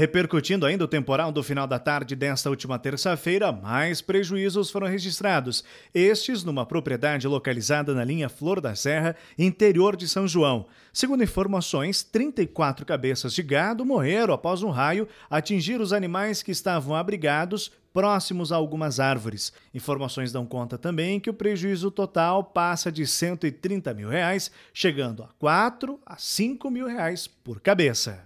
Repercutindo ainda o temporal do final da tarde desta última terça-feira, mais prejuízos foram registrados, estes numa propriedade localizada na linha Flor da Serra, interior de São João. Segundo informações, 34 cabeças de gado morreram após um raio atingir os animais que estavam abrigados próximos a algumas árvores. Informações dão conta também que o prejuízo total passa de 130 mil reais, chegando a 4 a 5 mil reais por cabeça.